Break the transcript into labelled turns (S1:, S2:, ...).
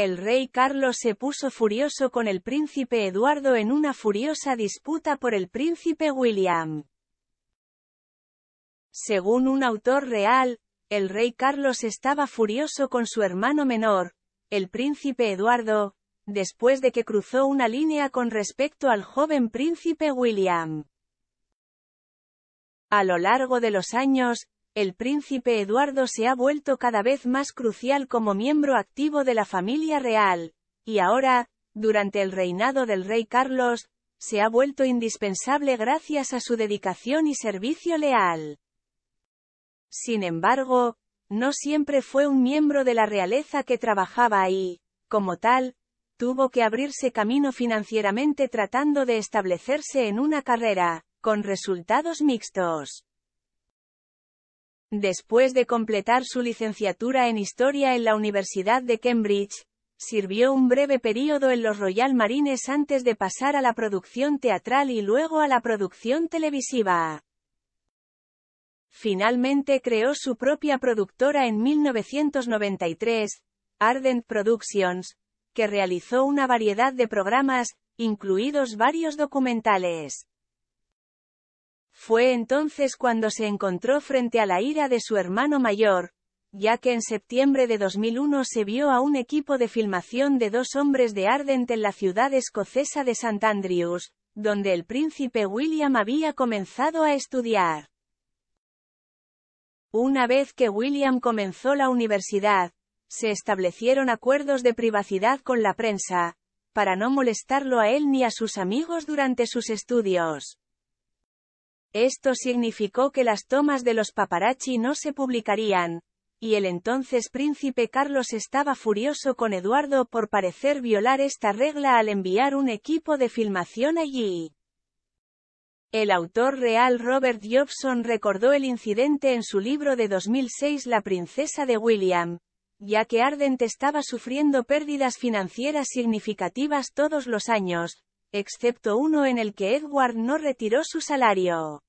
S1: El rey Carlos se puso furioso con el príncipe Eduardo en una furiosa disputa por el príncipe William. Según un autor real, el rey Carlos estaba furioso con su hermano menor, el príncipe Eduardo, después de que cruzó una línea con respecto al joven príncipe William. A lo largo de los años, el príncipe Eduardo se ha vuelto cada vez más crucial como miembro activo de la familia real, y ahora, durante el reinado del rey Carlos, se ha vuelto indispensable gracias a su dedicación y servicio leal. Sin embargo, no siempre fue un miembro de la realeza que trabajaba y, como tal, tuvo que abrirse camino financieramente tratando de establecerse en una carrera, con resultados mixtos. Después de completar su licenciatura en Historia en la Universidad de Cambridge, sirvió un breve período en los Royal Marines antes de pasar a la producción teatral y luego a la producción televisiva. Finalmente creó su propia productora en 1993, Ardent Productions, que realizó una variedad de programas, incluidos varios documentales. Fue entonces cuando se encontró frente a la ira de su hermano mayor, ya que en septiembre de 2001 se vio a un equipo de filmación de dos hombres de Ardent en la ciudad escocesa de St Andrews, donde el príncipe William había comenzado a estudiar. Una vez que William comenzó la universidad, se establecieron acuerdos de privacidad con la prensa, para no molestarlo a él ni a sus amigos durante sus estudios. Esto significó que las tomas de los paparazzi no se publicarían, y el entonces príncipe Carlos estaba furioso con Eduardo por parecer violar esta regla al enviar un equipo de filmación allí. El autor real Robert Jobson recordó el incidente en su libro de 2006 La princesa de William, ya que Ardent estaba sufriendo pérdidas financieras significativas todos los años, excepto uno en el que Edward no retiró su salario.